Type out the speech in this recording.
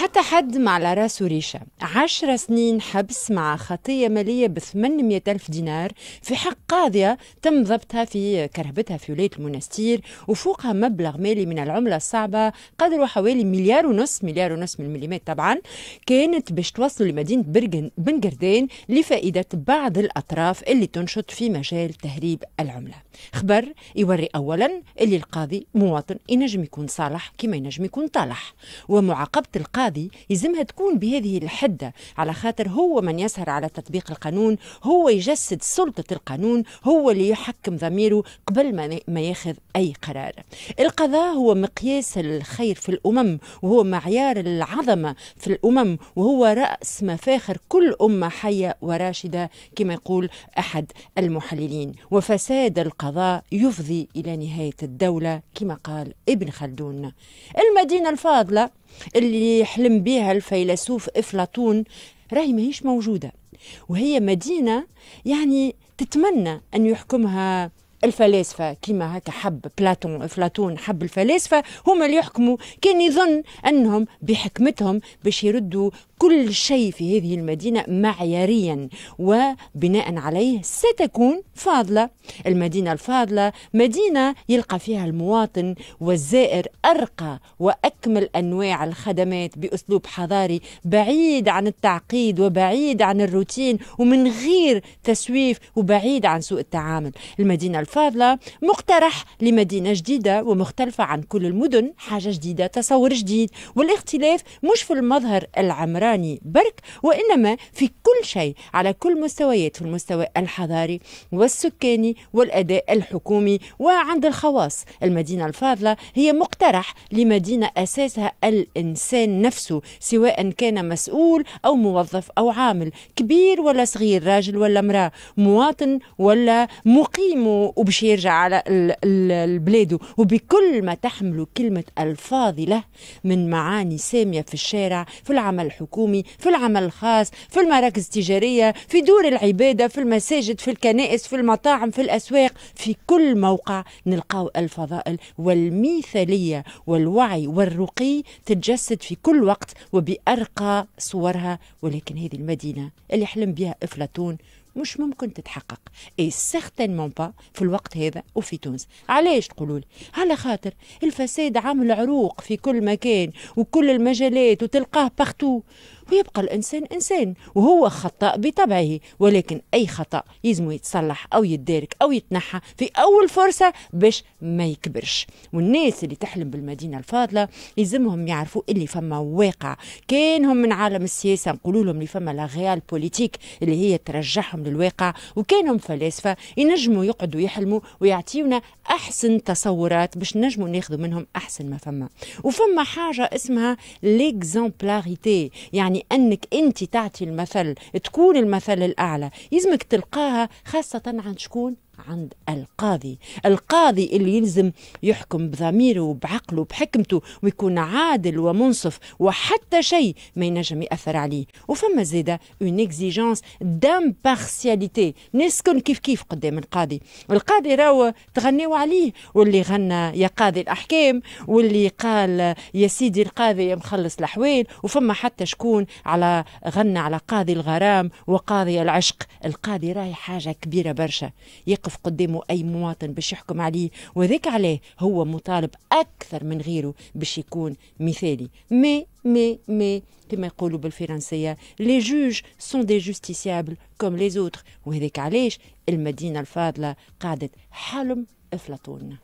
حتى حد ما على راسه ريشة عشر سنين حبس مع خطية مالية ب 800 ألف دينار في حق قاضية تم ضبطها في كرهبتها في ولاية المنستير وفوقها مبلغ مالي من العملة الصعبة قدره حوالي مليار ونص مليار ونص من المليمات طبعا كانت باش توصلوا لمدينة بنقردين لفائدة بعض الأطراف اللي تنشط في مجال تهريب العملة خبر يوري أولا اللي القاضي مواطن ينجم يكون صالح كما ينجم يكون طالح ومعاقبة القاضي القاضي يلزمها تكون بهذه الحدة على خاطر هو من يسهر على تطبيق القانون هو يجسد سلطة القانون هو اللي يحكم ضميره قبل ما, ما ياخذ أي قرار القضاء هو مقياس الخير في الأمم وهو معيار العظمة في الأمم وهو رأس مفاخر كل أمة حية وراشدة كما يقول أحد المحللين وفساد القضاء يفضي إلى نهاية الدولة كما قال ابن خلدون المدينة الفاضلة اللي حلم بها الفيلسوف افلاطون راهي ماهيش موجوده وهي مدينه يعني تتمنى ان يحكمها الفلاسفه كما هكا حب بلاتون افلاطون حب الفلاسفه هما اللي يحكموا كان يظن انهم بحكمتهم باش يردوا كل شيء في هذه المدينة معياريا وبناء عليه ستكون فاضلة المدينة الفاضلة مدينة يلقى فيها المواطن والزائر أرقى وأكمل أنواع الخدمات بأسلوب حضاري بعيد عن التعقيد وبعيد عن الروتين ومن غير تسويف وبعيد عن سوء التعامل المدينة الفاضلة مقترح لمدينة جديدة ومختلفة عن كل المدن حاجة جديدة تصور جديد والاختلاف مش في المظهر العمراني الإيراني برك وإنما في كل شيء على كل مستويات في المستوى الحضاري والسكاني والأداء الحكومي وعند الخواص المدينة الفاضلة هي مقترح لمدينة أساسها الإنسان نفسه سواء كان مسؤول أو موظف أو عامل كبير ولا صغير راجل ولا امرأة مواطن ولا مقيم وبش يرجع على البلاد وبكل ما تحمل كلمة الفاضلة من معاني سامية في الشارع في العمل الحكومي الحكومي في العمل الخاص في المراكز التجارية في دور العبادة في المساجد في الكنائس في المطاعم في الأسواق في كل موقع نلقاو الفضائل والمثالية والوعي والرقي تتجسد في كل وقت وبأرقى صورها ولكن هذه المدينة اللي حلم بها أفلاطون مش ممكن تتحقق اي سيغتينمون با في الوقت هذا وفي تونس علاش تقولوا لي على خاطر الفساد عامل عروق في كل مكان وكل المجالات وتلقاه بارتو ويبقى الإنسان إنسان وهو خطأ بطبعه ولكن أي خطأ يلزم يتصلح أو يتدارك أو يتنحى في أول فرصة باش ما يكبرش والناس اللي تحلم بالمدينة الفاضلة يلزمهم يعرفوا اللي فما واقع كان هم من عالم السياسة نقولوا لهم اللي فما لا غيال بوليتيك اللي هي ترجعهم للواقع وكانهم فلاسفة ينجموا يقعدوا يحلموا ويعطيونا أحسن تصورات باش نجموا ناخذوا منهم أحسن ما فما وفما حاجة اسمها ليكزامبلاريتي يعني يعني أنك أنت تعطي المثل تكون المثل الأعلى يزمك تلقاها خاصة عند شكون عند القاضي القاضي اللي يلزم يحكم بضميره وبعقله وبحكمته ويكون عادل ومنصف وحتى شيء ما ينجم يأثر عليه وفما زيدا اون اكزيجونس بارسياليتي نسكن كيف كيف قدام القاضي القاضي راهو تغنيو عليه واللي غنى يا قاضي الأحكام واللي قال يا سيدي القاضي يا مخلص الأحوال وفما حتى شكون على غنى على قاضي الغرام وقاضي العشق القاضي راهي حاجة كبيرة برشا يقف قدامه أي مواطن باش يحكم عليه وذاك عليه هو مطالب أكثر من غيره باش يكون مثالي مي مي مي كما يقولوا بالفرنسية لي جوج سون دي جوستيسيابل كوم لي زوتر وهذاك علاش المدينة الفاضلة قعدت حلم أفلاطون